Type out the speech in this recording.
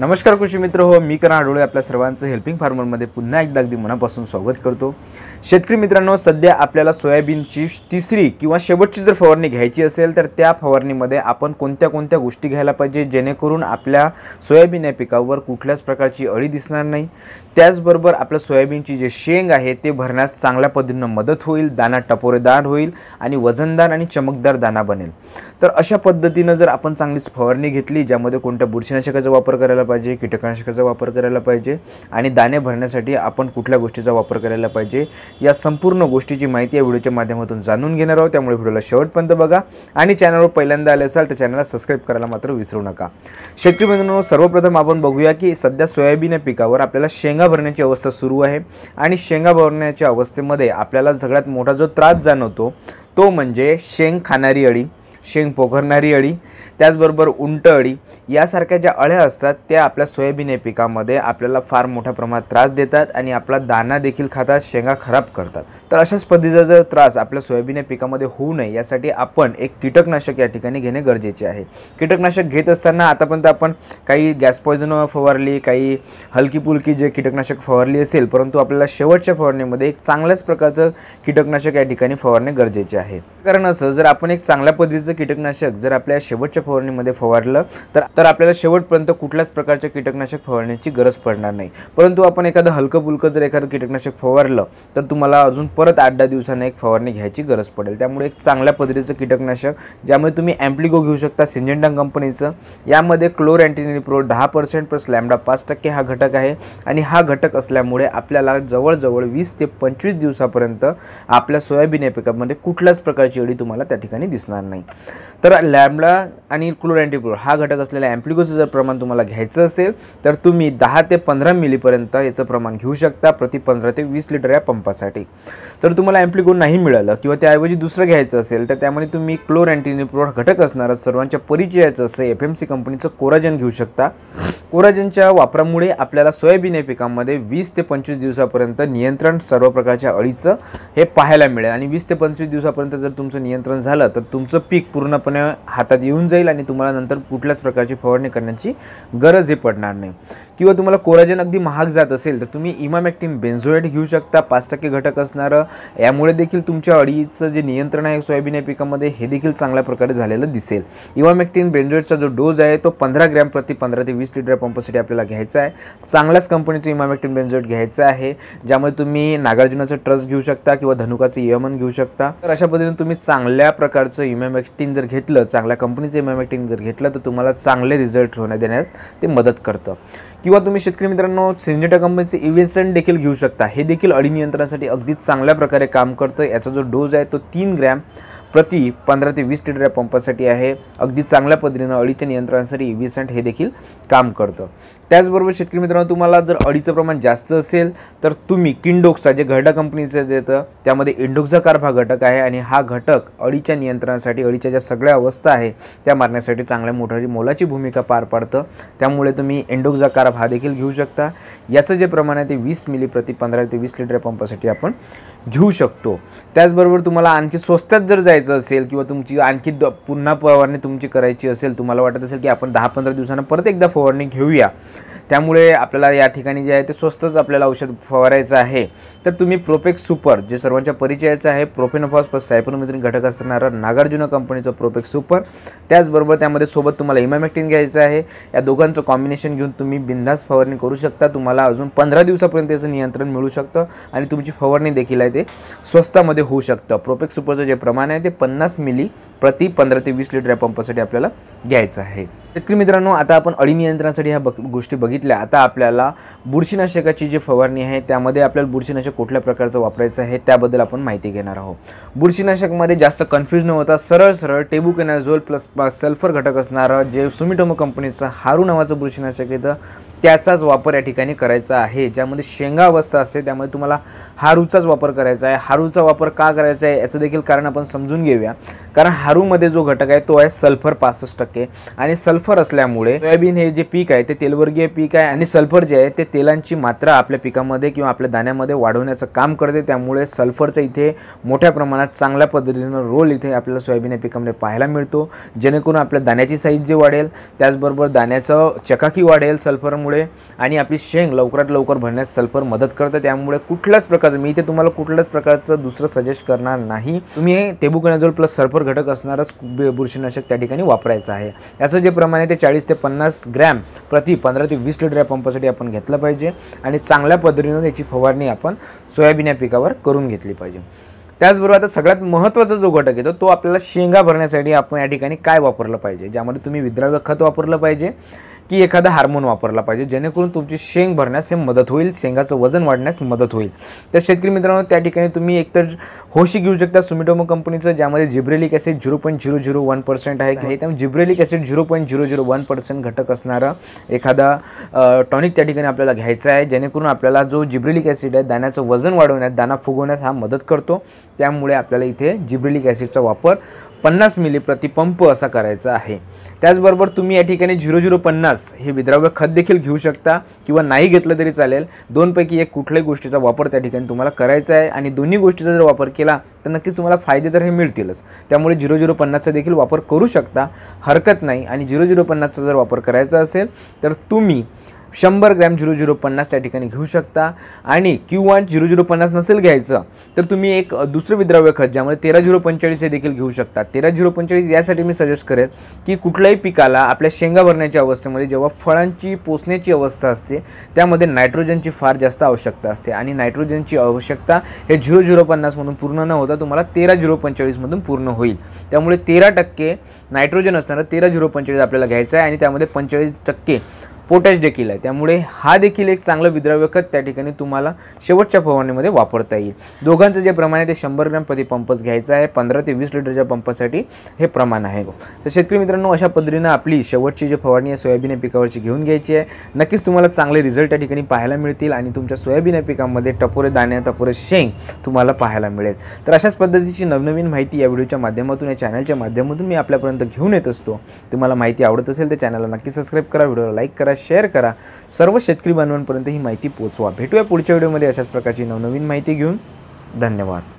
नमस्कार कृषी मित्र हो मी करा आढोळे आपल्या सर्वांचं हेल्पिंग फार्मरमध्ये पुन्हा एकदा अगदी मनापासून स्वागत करतो शेतकरी मित्रांनो सध्या आपल्याला सोयाबीनची तिसरी किंवा शेवटची जर फवारणी घ्यायची असेल तर त्या फवारणीमध्ये आपण कोणत्या कोणत्या गोष्टी घ्यायला पाहिजे जेणेकरून आपल्या सोयाबीन या पिकावर कुठल्याच प्रकारची अळी दिसणार नाही त्याचबरोबर आपल्या सोयाबीनची जे शेंग आहे ते भरण्यास चांगल्या पद्धतीनं मदत होईल दाना टपोरेदार होईल आणि वजनदार आणि चमकदार दाना बनेल तर अशा पद्धतीनं जर आपण चांगलीच फवारणी घेतली ज्यामध्ये कोणत्या बुरशीनाशकाचा वापर करायला पाहिजे कीटकनाशकाचा वापर करायला पाहिजे आणि दाणे भरण्यासाठी आपण कुठल्या गोष्टीचा वापर करायला पाहिजे या संपूर्ण गोष्टीची माहिती या व्हिडिओच्या माध्यमातून जाणून घेणार आहोत त्यामुळे व्हिडिओला शेवटपर्यंत बघा आणि चॅनलवर पहिल्यांदा आले असाल तर चॅनलला सबस्क्राईब करायला मात्र विसरू नका शेतकरी मित्रांनो सर्वप्रथम आपण बघूया की सध्या सोयाबीन पिकावर आपल्याला शेंगा भरण्याची अवस्था सुरू आहे आणि शेंगा भरण्याच्या अवस्थेमध्ये आपल्याला सगळ्यात मोठा जो त्रास जाणवतो तो म्हणजे शेंग खाणारी अळी शेंग पोखरणारी अळी त्याचबरोबर उंट अळी यासारख्या ज्या अळ्या असतात त्या आपल्या सोयाबीन या पिकामध्ये आपल्याला फार मोठ्या प्रमाणात त्रास देतात आणि आपला दाना देखील खातात शेंगा खराब करतात तर अशाच पद्धतीचा जर त्रास आपल्या सोयाबीन या पिकामध्ये होऊ नये यासाठी आपण एक कीटकनाशक या ठिकाणी घेणे गरजेचे आहे कीटकनाशक घेत असताना आतापर्यंत आपण काही गॅस पॉयझन फवारली काही हलकी पुलकी जे कीटकनाशक फवारली असेल परंतु आपल्याला शेवटच्या फवारणीमध्ये एक चांगल्याच प्रकारचं कीटकनाशक या ठिकाणी फवारणे गरजेचे आहे कारण असं जर आपण एक चांगल्या पद्धतीचं कीटकनाशक जर आपल्या शेवटच्या फवारणीमध्ये फवारलं तर तर आपल्याला शेवटपर्यंत कुठल्याच प्रकारच्या कीटकनाशक फवारण्याची गरज पडणार नाही परंतु आपण एखादं हलकं फुलकं जर एखादं कीटकनाशक फवारलं तर तुम्हाला अजून परत आठ दहा दिवसांना एक फवारणी घ्यायची गरज पडेल त्यामुळे एक चांगल्या पद्धतीचं कीटकनाशक ज्यामुळे तुम्ही अँप्लिगो घेऊ शकता सिंजेंडा कंपनीचं यामध्ये क्लोर प्रो दहा पर्सेंट प्लस लॅमडा पाच टक्के हा घटक आहे आणि हा घटक असल्यामुळे आपल्याला जवळजवळ वीस ते पंचवीस दिवसापर्यंत आपल्या सोयाबीन या पिकामध्ये कुठल्याच प्रकारची अडी तुम्हाला त्या ठिकाणी दिसणार नाही तर लॅम्बडा आणि अँटीक्लोर हा घटक असलेल्या अँप्लिकोसचं जर प्रमाण तुम्हाला घ्यायचं असेल तर तुम्ही दहा ते पंधरा मिलीपर्यंत याचं प्रमाण घेऊ शकता प्रति पंधरा ते वीस लिटर या पंपासाठी तर तुम्हाला ॲम्प्लिको नाही मिळालं किंवा त्याऐवजी दुसरं घ्यायचं असेल तर त्यामध्ये तुम्ही क्लोर अँटीनिप्लोर घटक असणारा सर्वांच्या परिचयाचं असं एफ एम सी कंपनीचं कोराजन घेऊ शकता कोराजनच्या वापरामुळे आपल्याला सोयाबीन या पिकांमध्ये वीस ते पंचवीस दिवसापर्यंत नियंत्रण सर्व प्रकारच्या अळीचं हे पाहायला मिळेल आणि वीस ते पंचवीस दिवसापर्यंत जर तुमचं नियंत्रण झालं तर तुमचं पीक पूर्णपणे हातात येऊन जाईल आणि तुम्हाला नंतर कुठल्याच प्रकारची फवारणी करण्याची गरज हे पडणार नाही किंवा तुम्हाला कोराजन अगदी महाग जात असेल तर तुम्ही इमामॅक्टिम बेन्झोएट घेऊ शकता पाच टक्के घटक असणारं यामुळे देखील तुमच्या अळीचं जे नियंत्रण आहे सोयाबीन या पिकामध्ये हे देखील चांगल्या प्रकारे झालेलं दिसेल इमामॅक्टिन बेन्झोएटचा जो डोज आहे तो पंधरा ग्रॅम प्रति पंधरा ते वीस लिटर पंपासाठी आपल्याला घ्यायचा आहे चांगल्याच कंपनीचं इमामॅक्टिन बेन्झोएट घ्यायचं आहे ज्यामुळे तुम्ही नागार्जुनाचं ट्रस्ट घेऊ शकता किंवा धनुकाचं यमन घेऊ शकता तर अशा पद्धतीने तुम्ही चांगल्या प्रकारचं इमामॅक्ट टीम जर घेतलं चांगल्या कंपनीचं एम एम जर घेतलं तर तुम्हाला चांगले रिझल्ट होण्या देण्यास ते मदत करतं किंवा तुम्ही शेतकरी मित्रांनो सिंजेटा कंपनीचे इव्हेसन देखील घेऊ शकता हे देखील अडी नियंत्रणासाठी अगदी चांगल्या प्रकारे काम करतं याचा जो डोज आहे तो तीन ग्रॅम प्रति पंधरा ते वीस लिटर या पंपासाठी आहे अगदी चांगल्या पद्धतीनं अळीच्या नियंत्रणासाठी एंट हे देखील काम करतं त्याचबरोबर शेतकरी मित्रांनो तुम्हाला जर अळीचं प्रमाण जास्त असेल तर तुम्ही किंडोक्सा जे घरडा कंपनीचं देतं त्यामध्ये इंडोक्झा हा घटक आहे आणि हा घटक अळीच्या नियंत्रणासाठी अळीच्या ज्या सगळ्या अवस्था आहे त्या मारण्यासाठी चांगल्या मोठ्या मोलाची भूमिका पार पाडतं त्यामुळे तुम्ही इंडोक्झा कार्फ हा देखील घेऊ शकता याचं जे प्रमाण आहे ते वीस मिली प्रति पंधरा ते वीस लिटर पंपासाठी आपण घेऊ शकतो त्याचबरोबर तुम्हाला आणखी स्वस्तात जर जायचं असेल किंवा तुमची आणखी द पुन्हा फवारणी तुमची करायची असेल तुम्हाला वाटत असेल की आपण दहा पंधरा दिवसांना परत एकदा फवारणी घेऊया त्यामुळे आपल्याला या ठिकाणी जे आहे ते स्वस्तच आपल्याला औषध फवारायचं आहे तर तुम्ही प्रोपेक्स सुपर जे सर्वांच्या परिचयाचं आहे प्लस सायपनोमिथ्रिन घटक असणारं नागार्जुन कंपनीचं प्रोपेक्स सुपर त्याचबरोबर त्यामध्ये सोबत तुम्हाला इमॅमॅक्टिन घ्यायचं आहे या दोघांचं कॉम्बिनेशन घेऊन तुम्ही बिंदास फवारणी करू शकता तुम्हाला अजून पंधरा दिवसापर्यंत याचं नियंत्रण मिळू शकतं आणि तुमची फवारणी देखील आहे ते स्वस्तामध्ये होऊ शकतं प्रोपेक्स सुपरचं जे प्रमाण आहे ते ते पन्नास मिली प्रति पंधरा ते वीस लिटर या पंपासाठी आपल्याला घ्यायचं आहे शेतकरी मित्रांनो आता आपण अळी नियंत्रणासाठी ह्या गोष्टी बघितल्या आता आपल्याला बुरशीनाशकाची जी फवारणी आहे त्यामध्ये आपल्याला बुरशीनाशक कुठल्या प्रकारचं वापरायचं आहे त्याबद्दल आपण माहिती घेणार आहोत बुरशीनाशकमध्ये जास्त कन्फ्युज न होता सरळ सरळ टेबुकेनाझोल प्लस सल्फर घटक असणारं जे सुमिटोमो कंपनीचं हारू नावाचं बुरशीनाशक येतं त्याचाच वापर या ठिकाणी करायचा आहे ज्यामध्ये शेंगा अवस्था असते त्यामध्ये तुम्हाला हारूचाच वापर करायचा आहे हारूचा वापर का करायचा आहे याचं देखील कारण आपण समजून घेऊया कारण हारूमध्ये जो घटक आहे तो आहे सल्फर पासष्ट टक्के आणि सल्फर असल्यामुळे सोयाबीन हे जे पीक आहे ते तेलवर्गीय पीक आहे आणि सल्फर जे आहे ते तेलांची मात्रा आपल्या पिकामध्ये किंवा आपल्या दाण्यामध्ये वाढवण्याचं काम करते त्यामुळे सल्फरचा इथे मोठ्या प्रमाणात चांगल्या पद्धतीनं रोल इथे आपल्याला सोयाबीन या पिकामध्ये पाहायला मिळतो जेणेकरून आपल्या दाण्याची साईज जे वाढेल त्याचबरोबर दाण्याचं चकाकी वाढेल सल्फरमुळे त्यामुळे आणि आपली शेंग लवकरात लवकर भरण्यास सल्फर मदत करतं त्यामुळे कुठल्याच प्रकारचं मी इथे तुम्हाला कुठल्याच प्रकारचं दुसरं सजेस्ट करणार नाही तुम्ही हे प्लस सल्फर घटक असणारच बुरशीनाशक त्या ठिकाणी वापरायचं आहे याचं जे प्रमाण आहे ते चाळीस ते पन्नास ग्रॅम प्रति पंधरा ते वीस लिटर या पंपासाठी आपण घेतलं पाहिजे आणि चांगल्या पद्धतीनं त्याची फवारणी आपण सोयाबीन या पिकावर करून घेतली पाहिजे त्याचबरोबर आता सगळ्यात महत्त्वाचा जो घटक येतो तो आपल्याला शेंगा भरण्यासाठी आपण या ठिकाणी काय वापरलं पाहिजे ज्यामध्ये तुम्ही विद्राव्य खत वापरलं पाहिजे की एखादा हार्मोन वापरला पाहिजे जेणेकरून तुमची शेंग भरण्यास हे मदत होईल शेंगाचं वजन वाढण्यास मदत होईल तर शेतकरी मित्रांनो त्या ठिकाणी तुम्ही एकतर होशी घेऊ शकता सुमिटोमो कंपनीचं ज्यामध्ये gibberellic acid zero point zero zero one percent आहे त्यामुळे gibberellic acid zero point zero zero one percent घटक असणारा एखादा टॉनिक त्या ठिकाणी आपल्याला घ्यायचा आहे जेणेकरून आपल्याला जो जिब्रेलिक ॲसिड आहे दाण्याचं वजन वाढवण्यात दाना फुगवण्यास हा मदत करतो त्यामुळे आपल्याला इथे जिब्रेलिक ॲसिडचा वापर पन्नास मिली प्रतिपंप असा करायचा आहे त्याचबरोबर तुम्ही या ठिकाणी झिरो झिरो पन्नास हे विद्राव्य खत देखील घेऊ शकता किंवा नाही घेतलं तरी चालेल दोनपैकी एक कुठल्याही गोष्टीचा वापर त्या ठिकाणी तुम्हाला करायचा आहे आणि दोन्ही गोष्टीचा जर वापर केला तर नक्कीच तुम्हाला फायदे तर हे मिळतीलच त्यामुळे झिरो झिरो पन्नासचा देखील वापर करू शकता हरकत नाही आणि झिरो झिरो पन्नासचा जर वापर करायचा असेल तर तुम्ही शंभर ग्रॅम झिरो झिरो पन्नास त्या ठिकाणी घेऊ शकता आणि वन झिरो झिरो पन्नास नसेल घ्यायचं तर तुम्ही एक दुसरं विद्राव्य खत ज्यामध्ये तेरा झिरो पंचेचाळीस हे देखील घेऊ शकता तेरा झिरो पंचेचाळीस यासाठी मी सजेस्ट करेल की कुठल्याही पिकाला आपल्या शेंगा भरण्याच्या अवस्थेमध्ये जेव्हा फळांची पोचण्याची अवस्था असते त्यामध्ये नायट्रोजनची फार जास्त आवश्यकता असते आणि नायट्रोजनची आवश्यकता हे झिरो झिरो पन्नासमधून पूर्ण न होता तुम्हाला तेरा झिरो पंचेचाळीसमधून पूर्ण होईल त्यामुळे तेरा टक्के नायट्रोजन असणारा तेरा झिरो पंचेचाळीस आपल्याला घ्यायचं आहे आणि त्यामध्ये पंचेचाळीस टक्के पोटॅश देखील आहे त्यामुळे हा देखील एक चांगलं विद्राव्य खत त्या ठिकाणी तुम्हाला शेवटच्या फवारणीमध्ये वापरता येईल दोघांचं जे प्रमाण आहे ते शंभर ग्रॅम प्रति पंपच घ्यायचं आहे पंधरा ते वीस लिटरच्या पंपासाठी हे प्रमाण आहे तर शेतकरी मित्रांनो अशा पद्धतीनं आपली शेवटची जी फवारणी आहे सोयाबीन या पिकावरची घेऊन घ्यायची आहे नक्कीच तुम्हाला चांगले रिझल्ट त्या ठिकाणी पाहायला मिळतील आणि तुमच्या सोयाबीन या पिकामध्ये टपोरे दाण्या टपोरे शेंग तुम्हाला पाहायला मिळेल तर अशाच पद्धतीची नवनवीन माहिती या व्हिडिओच्या माध्यमातून या चॅनलच्या माध्यमातून मी आपल्यापर्यंत घेऊन येत असतो तुम्हाला माहिती आवडत असेल तर चॅनलला नक्की सबस्क्राईब करा व्हिडिओला लाईक करा शेअर करा सर्व शेतकरी बांधवांपर्यंत ही माहिती पोचवा भेटूया पुढच्या व्हिडिओमध्ये अशाच प्रकारची नवनवीन माहिती घेऊन धन्यवाद